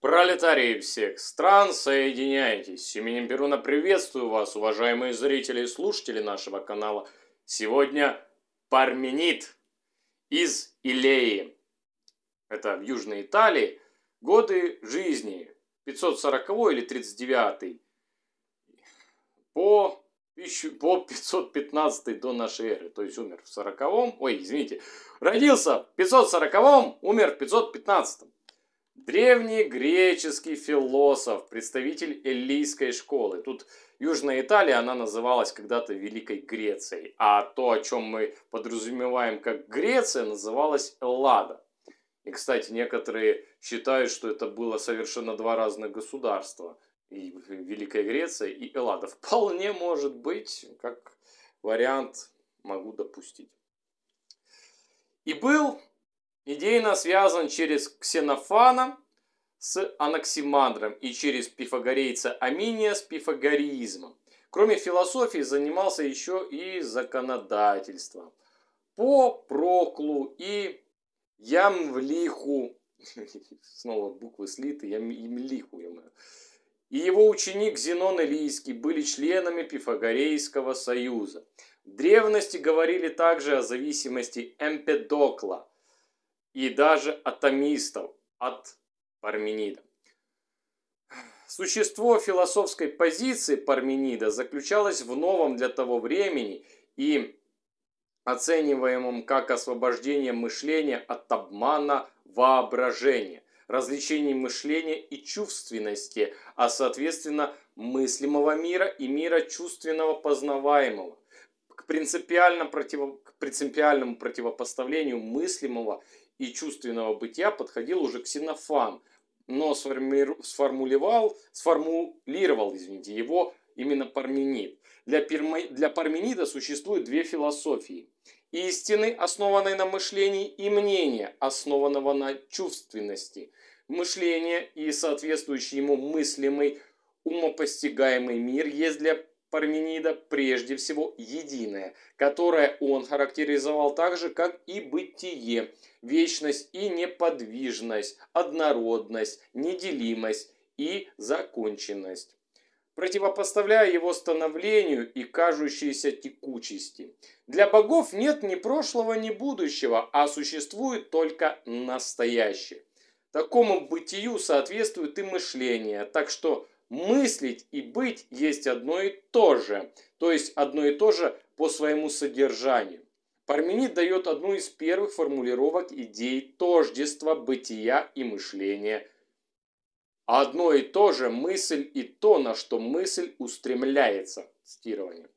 Пролетарии всех стран, соединяйтесь! Именем Перуна приветствую вас, уважаемые зрители и слушатели нашего канала. Сегодня Парменид из Илеи. Это в Южной Италии. Годы жизни 540 или 39 по, по 515 до нашей эры. То есть умер в 40-м, ой, извините, родился в 540-м, умер в 515-м древний греческий философ, представитель эллийской школы. Тут Южная Италия, она называлась когда-то Великой Грецией, а то, о чем мы подразумеваем как Греция, называлась Эллада. И, кстати, некоторые считают, что это было совершенно два разных государства. И Великая Греция, и Эллада. Вполне может быть, как вариант могу допустить. И был идейно связан через Ксенофана с Анаксимандром и через пифагорейца Аминия с пифагоризмом. Кроме философии, занимался еще и законодательством. По Проклу и Ямвлиху, снова буквы слиты, Ямлиху, и его ученик Зенон Илийский были членами Пифагорейского союза. В древности говорили также о зависимости Эмпедокла – и даже атомистов от Парменида. Существо философской позиции Парменида заключалось в новом для того времени и оцениваемом как освобождение мышления от обмана воображения, развлечений мышления и чувственности, а соответственно мыслимого мира и мира чувственного познаваемого, к, принципиально против... к принципиальному противопоставлению мыслимого и чувственного бытия подходил уже Ксенофан, но сформулировал, сформулировал извините, его именно Парменид. Для, перма, для Парменида существуют две философии. Истины, основанные на мышлении, и мнение основанного на чувственности. Мышление и соответствующий ему мыслимый умопостигаемый мир есть для Парменида прежде всего единое, которое он характеризовал также как и бытие, вечность и неподвижность, однородность, неделимость и законченность противопоставляя его становлению и кажущейся текучести. Для богов нет ни прошлого, ни будущего, а существует только настоящее. Такому бытию соответствует и мышление, так что мыслить и быть есть одно и то же, то есть одно и то же по своему содержанию. Парменид дает одну из первых формулировок идей тождества бытия и мышления. Одно и то же мысль и то, на что мысль устремляется. Цитирование.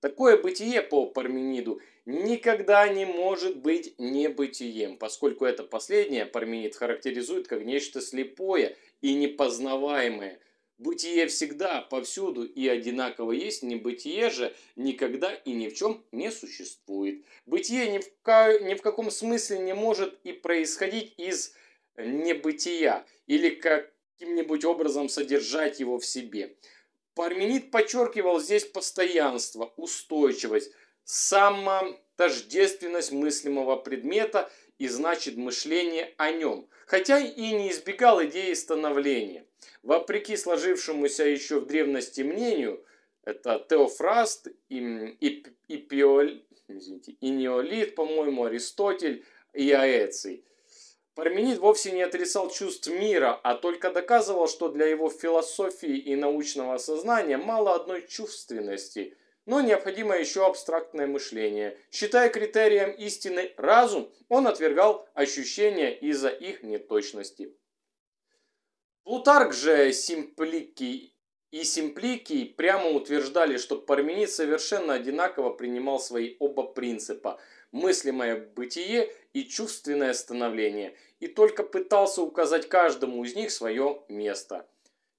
Такое бытие по Пармениду никогда не может быть небытием, поскольку это последнее Парменид характеризует как нечто слепое и непознаваемое, Бытие всегда, повсюду и одинаково есть, небытие же никогда и ни в чем не существует. Бытие ни в, ка- ни в каком смысле не может и происходить из небытия или каким-нибудь образом содержать его в себе. Парменид подчеркивал здесь постоянство, устойчивость, самотождественность мыслимого предмета и значит мышление о нем, хотя и не избегал идеи становления. Вопреки сложившемуся еще в древности мнению, это Теофраст и, и, и, Пиоль, извините, и Неолит, по-моему, Аристотель и Аэций. Парменид вовсе не отрицал чувств мира, а только доказывал, что для его философии и научного сознания мало одной чувственности, но необходимо еще абстрактное мышление. Считая критерием истины разум, он отвергал ощущения из-за их неточности. Плутарк ну, же Симпликий и Симпликий прямо утверждали, что Парменид совершенно одинаково принимал свои оба принципа – мыслимое бытие и чувственное становление, и только пытался указать каждому из них свое место.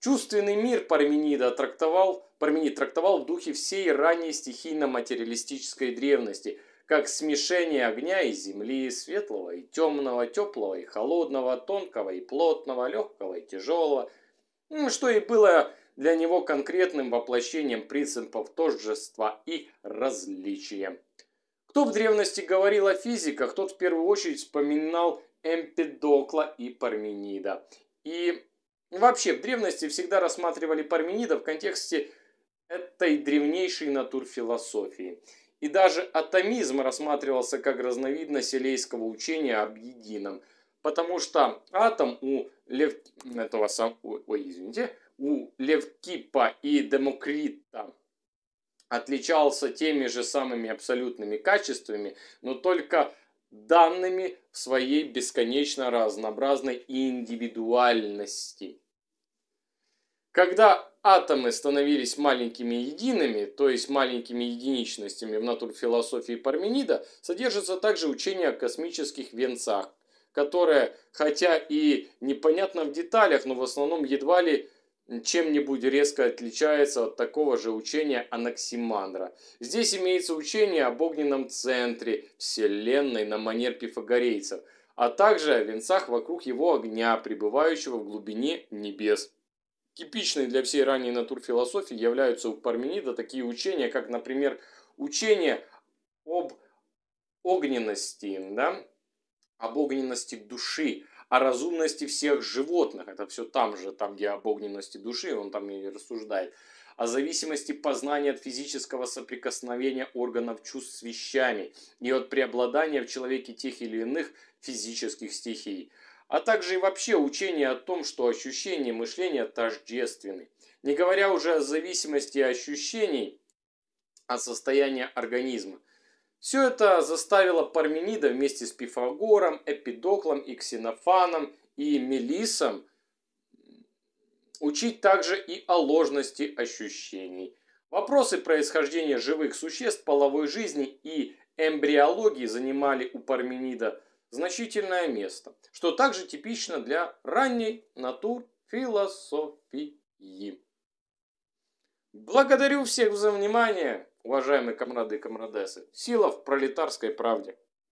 Чувственный мир Парменида трактовал, Парменид трактовал в духе всей ранней стихийно-материалистической древности – как смешение огня и земли, светлого и темного, теплого и холодного, тонкого и плотного, легкого и тяжелого, что и было для него конкретным воплощением принципов тождества и различия. Кто в древности говорил о физиках, тот в первую очередь вспоминал Эмпедокла и Парменида. И вообще в древности всегда рассматривали Парменида в контексте этой древнейшей натурфилософии. И даже атомизм рассматривался как разновидность селейского учения об едином. Потому что атом у, Лев... этого сам... Ой, извините, у Левкипа и Демокрита отличался теми же самыми абсолютными качествами, но только данными в своей бесконечно разнообразной индивидуальности. Когда атомы становились маленькими едиными, то есть маленькими единичностями в натурфилософии Парменида, содержится также учение о космических венцах, которое, хотя и непонятно в деталях, но в основном едва ли чем-нибудь резко отличается от такого же учения Анаксимандра. Здесь имеется учение об огненном центре Вселенной на манер пифагорейцев, а также о венцах вокруг его огня, пребывающего в глубине небес. Типичной для всей ранней натурфилософии являются у Парменида такие учения, как, например, учение об огненности, да? об огненности души, о разумности всех животных. Это все там же, там, где об огненности души, он там и рассуждает. О зависимости познания от физического соприкосновения органов чувств с вещами и от преобладания в человеке тех или иных физических стихий а также и вообще учение о том, что ощущения мышления тождественны. Не говоря уже о зависимости ощущений от состояния организма. Все это заставило Парменида вместе с Пифагором, Эпидоклом и Ксенофаном и Мелисом учить также и о ложности ощущений. Вопросы происхождения живых существ, половой жизни и эмбриологии занимали у Парменида – значительное место, что также типично для ранней натур философии. Благодарю всех за внимание, уважаемые комрады и комрадесы. Сила в пролетарской правде.